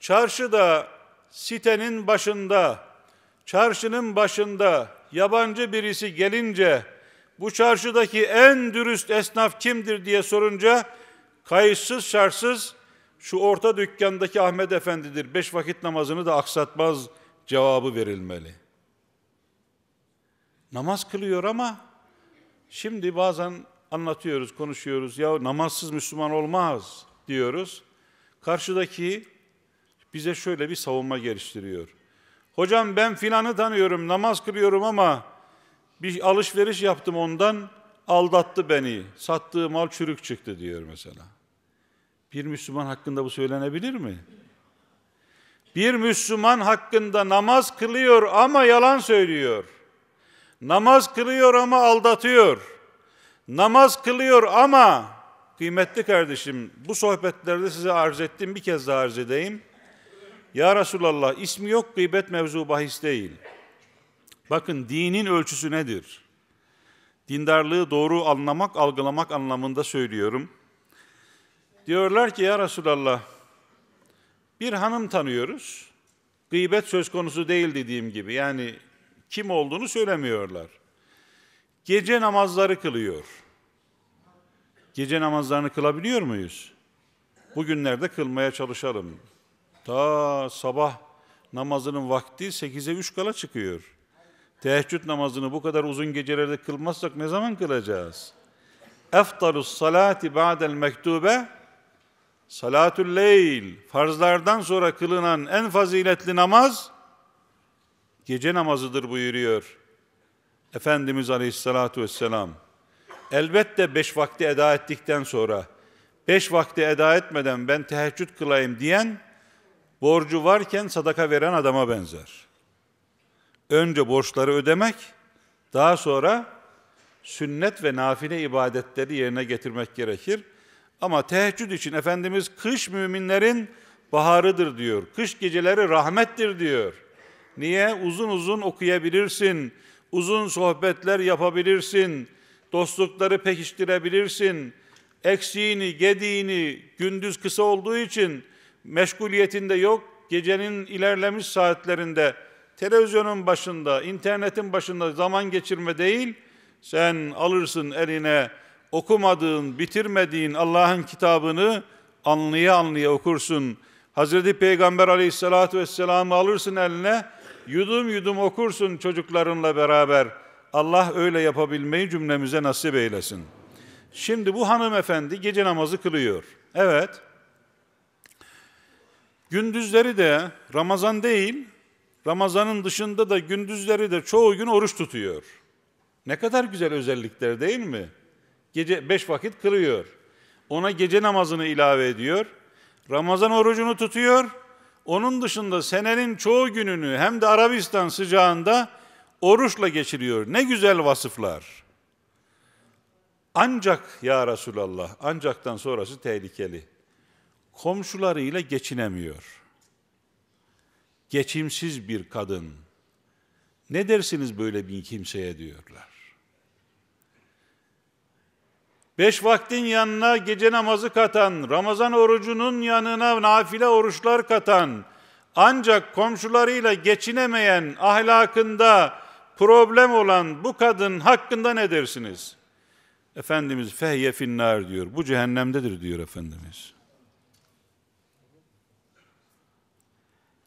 Çarşıda, sitenin başında, çarşının başında yabancı birisi gelince bu çarşıdaki en dürüst esnaf kimdir diye sorunca kayıtsız şartsız şu orta dükkandaki Ahmet Efendidir. Beş vakit namazını da aksatmaz cevabı verilmeli. Namaz kılıyor ama şimdi bazen anlatıyoruz, konuşuyoruz. Ya namazsız Müslüman olmaz diyoruz. Karşıdaki bize şöyle bir savunma geliştiriyor. Hocam ben filanı tanıyorum, namaz kılıyorum ama bir alışveriş yaptım ondan, aldattı beni, sattığı mal çürük çıktı diyor mesela. Bir Müslüman hakkında bu söylenebilir mi? Bir Müslüman hakkında namaz kılıyor ama yalan söylüyor. Namaz kılıyor ama aldatıyor. Namaz kılıyor ama kıymetli kardeşim bu sohbetlerde size arz ettim bir kez daha arz edeyim. Ya Resulallah ismi yok gıybet mevzu bahis değil. Bakın dinin ölçüsü nedir? Dindarlığı doğru anlamak, algılamak anlamında söylüyorum. Diyorlar ki ya Resulallah bir hanım tanıyoruz. Gıybet söz konusu değil dediğim gibi. Yani kim olduğunu söylemiyorlar. Gece namazları kılıyor. Gece namazlarını kılabiliyor muyuz? Bugünlerde kılmaya çalışalım. Ta sabah namazının vakti 8'e 3 kala çıkıyor. Teheccüd namazını bu kadar uzun gecelerde kılmazsak ne zaman kılacağız? Eftalus salati ba'del mektube salatul leyl farzlardan sonra kılınan en faziletli namaz gece namazıdır buyuruyor Efendimiz Aleyhisselatü Vesselam. Elbette beş vakti eda ettikten sonra, beş vakti eda etmeden ben teheccüd kılayım diyen borcu varken sadaka veren adama benzer. Önce borçları ödemek, daha sonra sünnet ve nafile ibadetleri yerine getirmek gerekir. Ama teheccüd için Efendimiz kış müminlerin baharıdır diyor. Kış geceleri rahmettir diyor. Niye? Uzun uzun okuyabilirsin, uzun sohbetler yapabilirsin, dostlukları pekiştirebilirsin. Eksiğini, gediğini gündüz kısa olduğu için meşguliyetinde yok, gecenin ilerlemiş saatlerinde televizyonun başında, internetin başında zaman geçirme değil, sen alırsın eline okumadığın, bitirmediğin Allah'ın kitabını anlaya anlaya okursun. Hazreti Peygamber aleyhissalatu vesselam'ı alırsın eline, yudum yudum okursun çocuklarınla beraber. Allah öyle yapabilmeyi cümlemize nasip eylesin. Şimdi bu hanımefendi gece namazı kılıyor. Evet, Gündüzleri de Ramazan değil, Ramazan'ın dışında da gündüzleri de çoğu gün oruç tutuyor. Ne kadar güzel özellikler değil mi? Gece beş vakit kılıyor. Ona gece namazını ilave ediyor. Ramazan orucunu tutuyor. Onun dışında senenin çoğu gününü hem de Arabistan sıcağında oruçla geçiriyor. Ne güzel vasıflar. Ancak ya Resulallah, ancaktan sonrası tehlikeli komşularıyla geçinemiyor. Geçimsiz bir kadın. Ne dersiniz böyle bir kimseye diyorlar. Beş vaktin yanına gece namazı katan, Ramazan orucunun yanına nafile oruçlar katan, ancak komşularıyla geçinemeyen, ahlakında problem olan bu kadın hakkında ne dersiniz? Efendimiz fehye finnar diyor. Bu cehennemdedir diyor Efendimiz.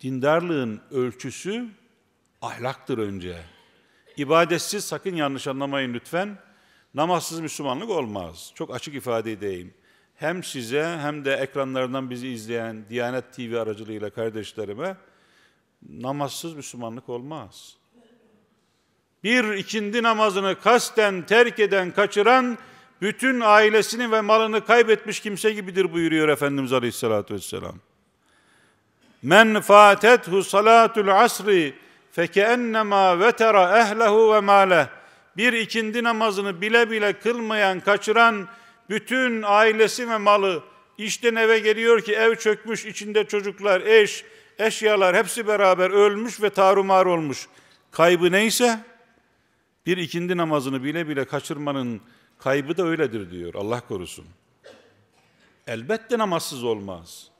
dindarlığın ölçüsü ahlaktır önce. İbadetsiz sakın yanlış anlamayın lütfen. Namazsız Müslümanlık olmaz. Çok açık ifade edeyim. Hem size hem de ekranlarından bizi izleyen Diyanet TV aracılığıyla kardeşlerime namazsız Müslümanlık olmaz. Bir ikindi namazını kasten terk eden, kaçıran bütün ailesini ve malını kaybetmiş kimse gibidir buyuruyor Efendimiz Aleyhisselatü Vesselam. Men fatethu salatul asri fekeennemâ vetera ehlehu ve maleh. Bir ikindi namazını bile bile kılmayan, kaçıran bütün ailesi ve malı işten eve geliyor ki ev çökmüş, içinde çocuklar, eş, eşyalar hepsi beraber ölmüş ve tarumar olmuş. Kaybı neyse bir ikindi namazını bile bile kaçırmanın kaybı da öyledir diyor Allah korusun. Elbette namazsız olmaz.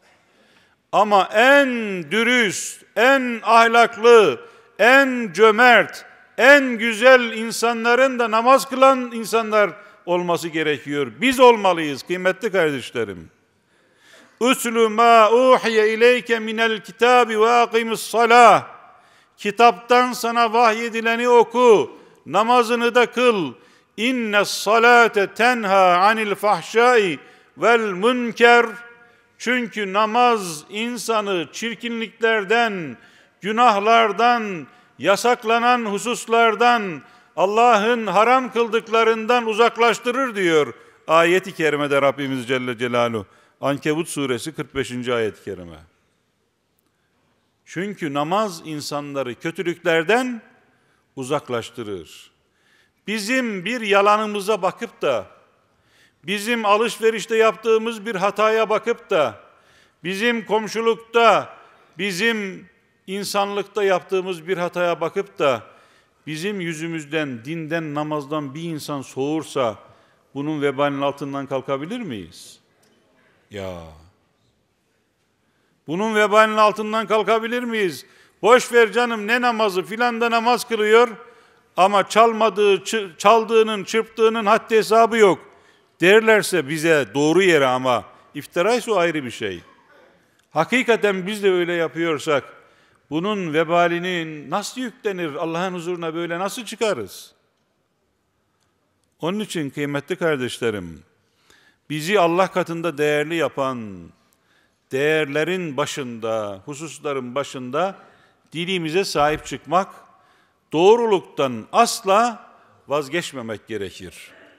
Ama en dürüst, en ahlaklı, en cömert, en güzel insanların da namaz kılan insanlar olması gerekiyor. Biz olmalıyız kıymetli kardeşlerim. Üslü ma uhiye ileyke minel kitabi ve akimis salah. Kitaptan sana vahyedileni oku, namazını da kıl. İnne salate tenha anil fahşai vel münker çünkü namaz insanı çirkinliklerden, günahlardan, yasaklanan hususlardan, Allah'ın haram kıldıklarından uzaklaştırır diyor ayeti kerimede Rabbimiz Celle Celaluhu. Ankebut suresi 45. ayet-i kerime. Çünkü namaz insanları kötülüklerden uzaklaştırır. Bizim bir yalanımıza bakıp da bizim alışverişte yaptığımız bir hataya bakıp da bizim komşulukta, bizim insanlıkta yaptığımız bir hataya bakıp da bizim yüzümüzden, dinden, namazdan bir insan soğursa bunun vebalinin altından kalkabilir miyiz? Ya. Bunun vebalinin altından kalkabilir miyiz? Boş ver canım ne namazı filan da namaz kılıyor ama çalmadığı, çaldığının, çırptığının haddi hesabı yok.'' Derlerse bize doğru yere ama iftiraysa o ayrı bir şey. Hakikaten biz de öyle yapıyorsak bunun vebalinin nasıl yüklenir Allah'ın huzuruna böyle nasıl çıkarız? Onun için kıymetli kardeşlerim, bizi Allah katında değerli yapan değerlerin başında, hususların başında dilimize sahip çıkmak, doğruluktan asla vazgeçmemek gerekir.